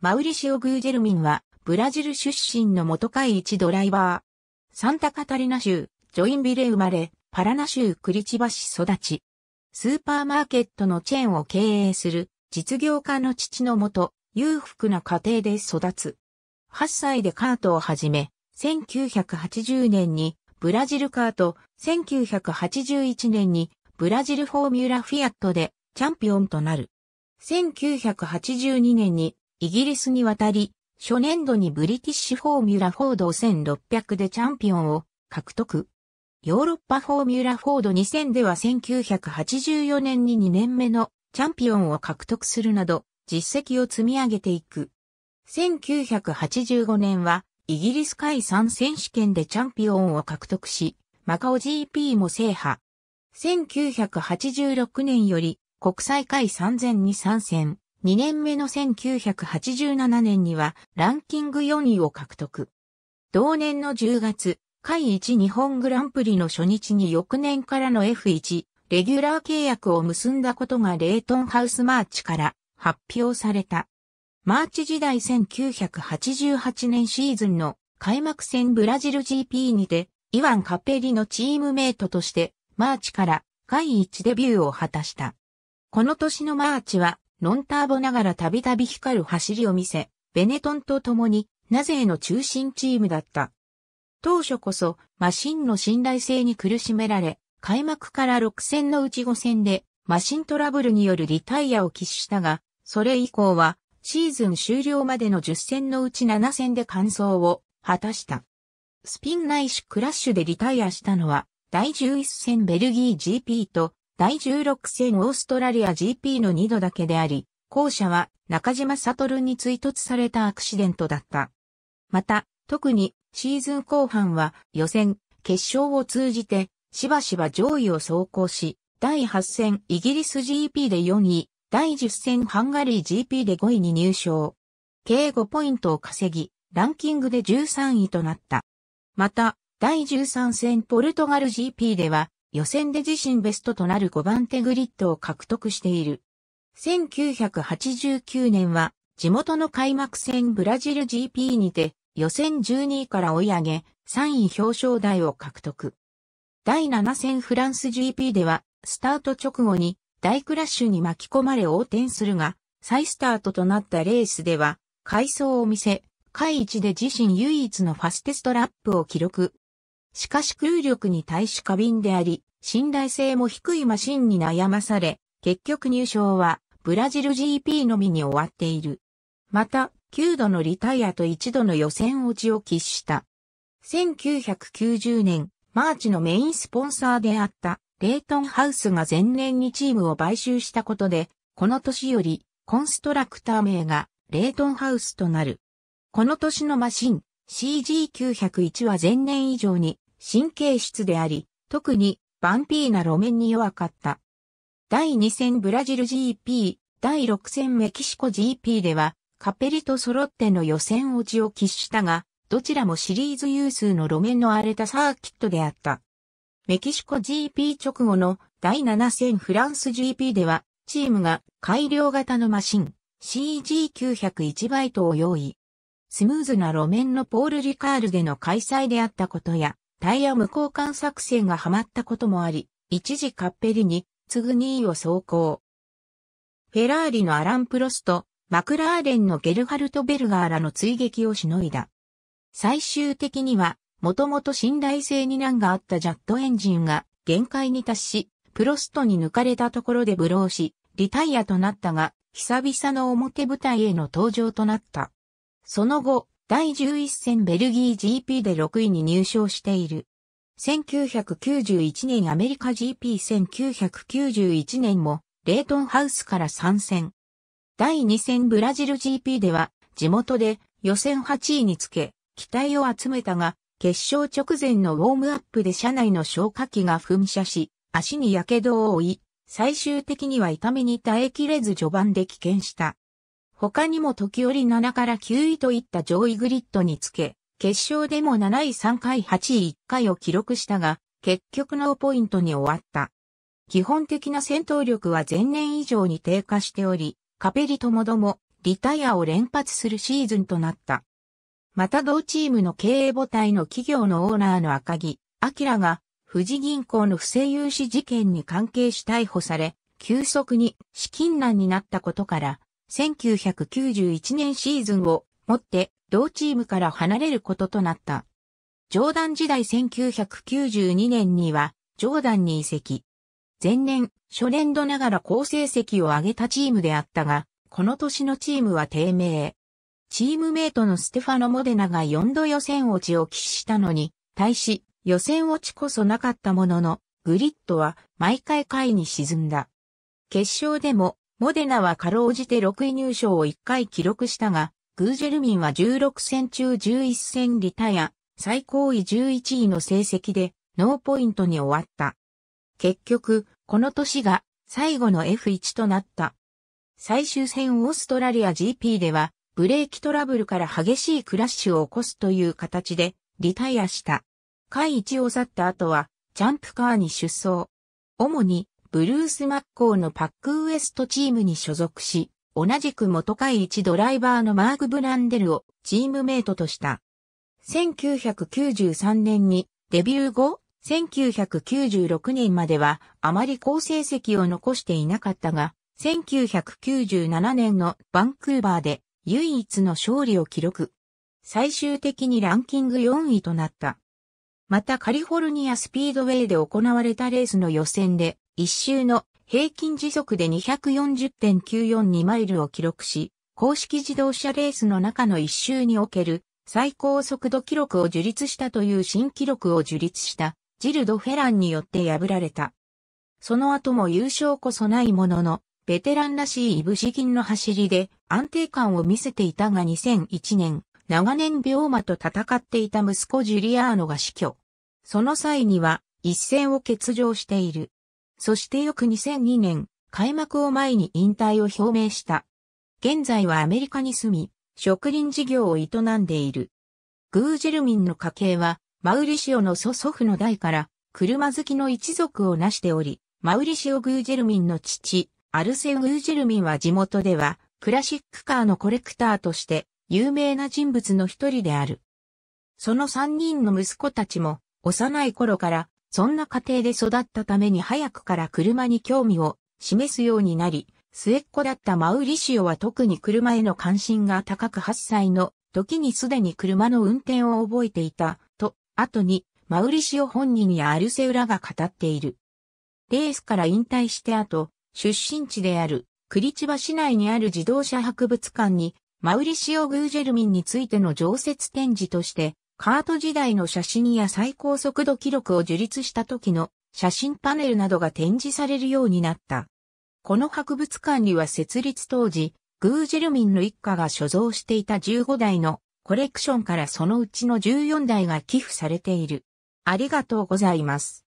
マウリシオ・グージェルミンは、ブラジル出身の元会一ドライバー。サンタカタリナ州、ジョインビレ生まれ、パラナ州クリチバ市育ち。スーパーマーケットのチェーンを経営する、実業家の父のもと、裕福な家庭で育つ。8歳でカートを始め、1980年にブラジルカート、1981年にブラジルフォーミュラフィアットでチャンピオンとなる。1982年にイギリスに渡り、初年度にブリティッシュフォーミュラフォード1600でチャンピオンを獲得。ヨーロッパフォーミュラフォード2000では1984年に2年目のチャンピオンを獲得するなど実績を積み上げていく。1985年はイギリス海産選手権でチャンピオンを獲得し、マカオ GP も制覇。1986年より国際海産戦に参戦。2年目の1987年にはランキング4位を獲得。同年の10月、海一日本グランプリの初日に翌年からの F1、レギュラー契約を結んだことがレイトンハウスマーチから発表された。マーチ時代1988年シーズンの開幕戦ブラジル GP にて、イワン・カペリのチームメイトとして、マーチから、会一デビューを果たした。この年のマーチは、ノンターボながらたびたび光る走りを見せ、ベネトンと共に、なぜの中心チームだった。当初こそ、マシンの信頼性に苦しめられ、開幕から6戦のうち5戦で、マシントラブルによるリタイアを喫したが、それ以降は、シーズン終了までの10戦のうち7戦で完走を果たした。スピンないしクラッシュでリタイアしたのは、第11戦ベルギー GP と第16戦オーストラリア GP の2度だけであり、後者は中島悟に追突されたアクシデントだった。また、特にシーズン後半は予選、決勝を通じてしばしば上位を走行し、第8戦イギリス GP で4位、第10戦ハンガリー GP で5位に入賞。計5ポイントを稼ぎ、ランキングで13位となった。また、第13戦ポルトガル GP では予選で自身ベストとなる5番手グリッドを獲得している。1989年は地元の開幕戦ブラジル GP にて予選12位から追い上げ3位表彰台を獲得。第7戦フランス GP ではスタート直後に大クラッシュに巻き込まれ横転するが再スタートとなったレースでは回想を見せ、回一で自身唯一のファステストラップを記録。しかし空力に対し過敏であり、信頼性も低いマシンに悩まされ、結局入賞はブラジル GP のみに終わっている。また、9度のリタイアと1度の予選落ちを喫した。1990年、マーチのメインスポンサーであったレイトンハウスが前年にチームを買収したことで、この年よりコンストラクター名がレイトンハウスとなる。この年のマシン、CG901 は前年以上に神経質であり、特にバンピーな路面に弱かった。第2戦ブラジル GP、第6戦メキシコ GP では、カペリと揃っての予選落ちを喫したが、どちらもシリーズ有数の路面の荒れたサーキットであった。メキシコ GP 直後の第7戦フランス GP では、チームが改良型のマシン CG901 バイトを用意。スムーズな路面のポール・リカールでの開催であったことや、タイヤ無交換作戦がハマったこともあり、一時カッペリに次ぐ2位を走行。フェラーリのアラン・プロスト、マクラーレンのゲルハルト・ベルガーらの追撃をしのいだ。最終的には、もともと信頼性に難があったジャットエンジンが限界に達し、プロストに抜かれたところでブローし、リタイアとなったが、久々の表舞台への登場となった。その後、第11戦ベルギー GP で6位に入賞している。1991年アメリカ GP1991 年もレイトンハウスから参戦。第2戦ブラジル GP では地元で予選8位につけ期待を集めたが決勝直前のウォームアップで車内の消火器が噴射し足に火傷を負い最終的には痛みに耐えきれず序盤で棄権した。他にも時折7から9位といった上位グリッドにつけ、決勝でも7位3回8位1回を記録したが、結局ノーポイントに終わった。基本的な戦闘力は前年以上に低下しており、カペリともども、リタイアを連発するシーズンとなった。また同チームの経営母体の企業のオーナーの赤木、明が、富士銀行の不正融資事件に関係し逮捕され、急速に資金難になったことから、1991年シーズンをもって同チームから離れることとなった。ジョーダン時代1992年にはジョーダンに移籍。前年、初年度ながら好成績を上げたチームであったが、この年のチームは低迷。チームメイトのステファノ・モデナが4度予選落ちを喫したのに、対し、予選落ちこそなかったものの、グリッドは毎回回に沈んだ。決勝でもモデナはかろうじて6位入賞を1回記録したが、グージェルミンは16戦中11戦リタイア、最高位11位の成績で、ノーポイントに終わった。結局、この年が最後の F1 となった。最終戦オーストラリア GP では、ブレーキトラブルから激しいクラッシュを起こすという形で、リタイアした。下位1を去った後は、ジャンプカーに出走。主に、ブルース・マッコーのパックウエストチームに所属し、同じく元会一ドライバーのマーク・ブランデルをチームメイトとした。1993年にデビュー後、1996年まではあまり好成績を残していなかったが、1997年のバンクーバーで唯一の勝利を記録。最終的にランキング4位となった。またカリフォルニアスピードウェイで行われたレースの予選で一周の平均時速で240.942マイルを記録し、公式自動車レースの中の一周における最高速度記録を樹立したという新記録を樹立したジルド・フェランによって破られた。その後も優勝こそないものの、ベテランらしいイブシ銀の走りで安定感を見せていたが2001年、長年病魔と戦っていた息子ジュリアーノが死去。その際には一戦を欠場している。そして翌2002年、開幕を前に引退を表明した。現在はアメリカに住み、植林事業を営んでいる。グージェルミンの家系は、マウリシオの祖祖父の代から、車好きの一族を成しており、マウリシオ・グージェルミンの父、アルセウ・グージェルミンは地元では、クラシックカーのコレクターとして、有名な人物の一人である。その三人の息子たちも、幼い頃からそんな家庭で育ったために早くから車に興味を示すようになり、末っ子だったマウリシオは特に車への関心が高く8歳の時にすでに車の運転を覚えていたと、後にマウリシオ本人やアルセウラが語っている。レースから引退して後、出身地であるクリチバ市内にある自動車博物館にマウリシオ・グージェルミンについての常設展示としてカート時代の写真や最高速度記録を樹立した時の写真パネルなどが展示されるようになった。この博物館には設立当時、グージェルミンの一家が所蔵していた15台のコレクションからそのうちの14台が寄付されている。ありがとうございます。